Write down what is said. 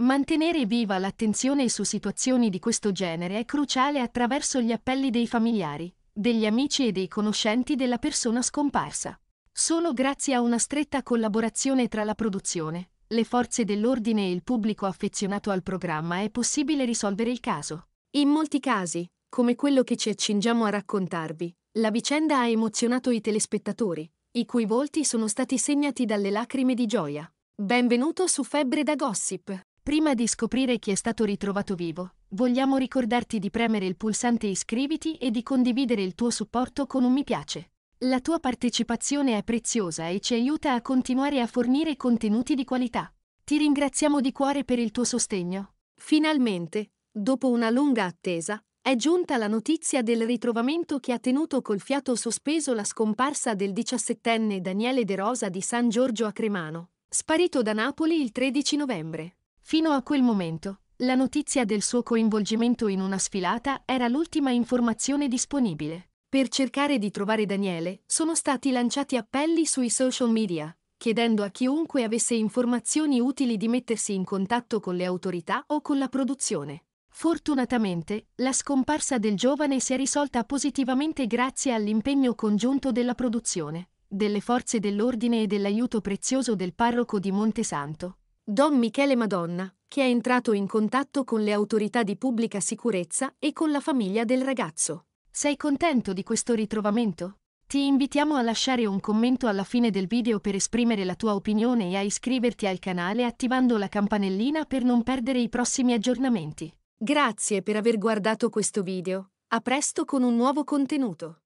Mantenere viva l'attenzione su situazioni di questo genere è cruciale attraverso gli appelli dei familiari, degli amici e dei conoscenti della persona scomparsa. Solo grazie a una stretta collaborazione tra la produzione, le forze dell'ordine e il pubblico affezionato al programma è possibile risolvere il caso. In molti casi, come quello che ci accingiamo a raccontarvi, la vicenda ha emozionato i telespettatori, i cui volti sono stati segnati dalle lacrime di gioia. Benvenuto su Febbre da Gossip. Prima di scoprire chi è stato ritrovato vivo, vogliamo ricordarti di premere il pulsante iscriviti e di condividere il tuo supporto con un mi piace. La tua partecipazione è preziosa e ci aiuta a continuare a fornire contenuti di qualità. Ti ringraziamo di cuore per il tuo sostegno. Finalmente, dopo una lunga attesa, è giunta la notizia del ritrovamento che ha tenuto col fiato sospeso la scomparsa del 17enne Daniele De Rosa di San Giorgio a Cremano, sparito da Napoli il 13 novembre. Fino a quel momento, la notizia del suo coinvolgimento in una sfilata era l'ultima informazione disponibile. Per cercare di trovare Daniele, sono stati lanciati appelli sui social media, chiedendo a chiunque avesse informazioni utili di mettersi in contatto con le autorità o con la produzione. Fortunatamente, la scomparsa del giovane si è risolta positivamente grazie all'impegno congiunto della produzione, delle forze dell'ordine e dell'aiuto prezioso del parroco di Montesanto. Don Michele Madonna, che è entrato in contatto con le autorità di pubblica sicurezza e con la famiglia del ragazzo. Sei contento di questo ritrovamento? Ti invitiamo a lasciare un commento alla fine del video per esprimere la tua opinione e a iscriverti al canale attivando la campanellina per non perdere i prossimi aggiornamenti. Grazie per aver guardato questo video. A presto con un nuovo contenuto.